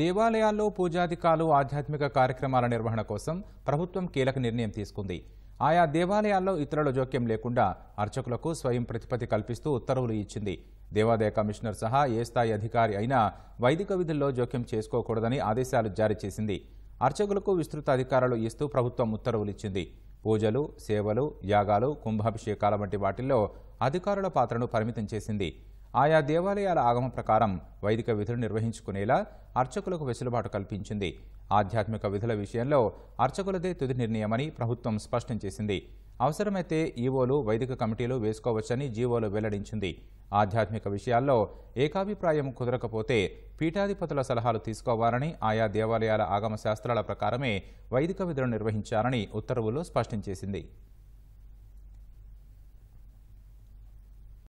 దేవాలయాల్లో పూజాధికాలు ఆధ్యాత్మిక కార్యక్రమాల నిర్వహణ కోసం ప్రభుత్వం కీలక నిర్ణయం తీసుకుంది ఆయా దేవాలయాల్లో ఇతరుల జోక్యం లేకుండా అర్చకులకు స్వయం ప్రతిపత్తి కల్పిస్తూ ఉత్తర్వులు ఇచ్చింది దేవాదాయ కమిషనర్ సహా ఏ స్థాయి అధికారి అయినా వైదిక విధుల్లో జోక్యం చేసుకోకూడదని ఆదేశాలు జారీ చేసింది అర్చకులకు విస్తృత అధికారాలు ఇస్తూ ప్రభుత్వం ఉత్తర్వులు ఇచ్చింది పూజలు సేవలు యాగాలు కుంభాభిషేకాల వంటి వాటిల్లో అధికారుల పాత్రను పరిమితం చేసింది ఆయా దేవాలయాల ఆగమ ప్రకారం వైదిక విధులు నిర్వహించుకునేలా అర్చకులకు వెసులుబాటు కల్పించింది ఆధ్యాత్మిక విధుల విషయంలో అర్చకులదే తుది నిర్ణయమని ప్రభుత్వం స్పష్టం చేసింది అవసరమైతే ఈవోలు వైదిక కమిటీలు వేసుకోవచ్చని జీవోలు వెల్లడించింది ఆధ్యాత్మిక విషయాల్లో ఏకాభిప్రాయం కుదరకపోతే పీఠాధిపతుల సలహాలు తీసుకోవాలని ఆయా దేవాలయాల ఆగమ శాస్త్రాల ప్రకారమే వైదిక విధులు నిర్వహించాలని ఉత్తర్వుల్లో స్పష్టం చేసింది